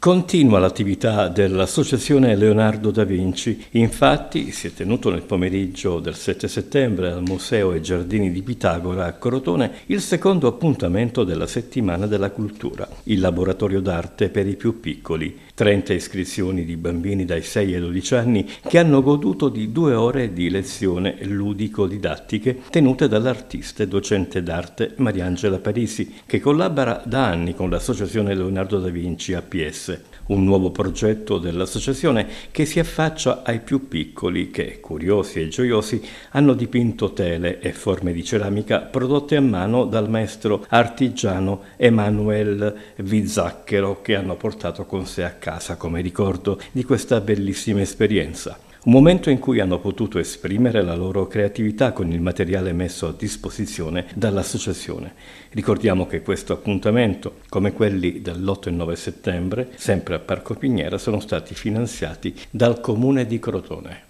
Continua l'attività dell'Associazione Leonardo da Vinci, infatti si è tenuto nel pomeriggio del 7 settembre al Museo e Giardini di Pitagora a Crotone il secondo appuntamento della settimana della cultura, il laboratorio d'arte per i più piccoli, 30 iscrizioni di bambini dai 6 ai 12 anni che hanno goduto di due ore di lezione ludico-didattiche tenute dall'artista e docente d'arte Mariangela Parisi, che collabora da anni con l'Associazione Leonardo da Vinci APS, un nuovo progetto dell'associazione che si affaccia ai più piccoli che, curiosi e gioiosi, hanno dipinto tele e forme di ceramica prodotte a mano dal maestro artigiano Emanuel Vizzacchero che hanno portato con sé a casa casa come ricordo di questa bellissima esperienza. Un momento in cui hanno potuto esprimere la loro creatività con il materiale messo a disposizione dall'associazione. Ricordiamo che questo appuntamento, come quelli dell'8 e 9 settembre, sempre a Parco Pignera, sono stati finanziati dal comune di Crotone.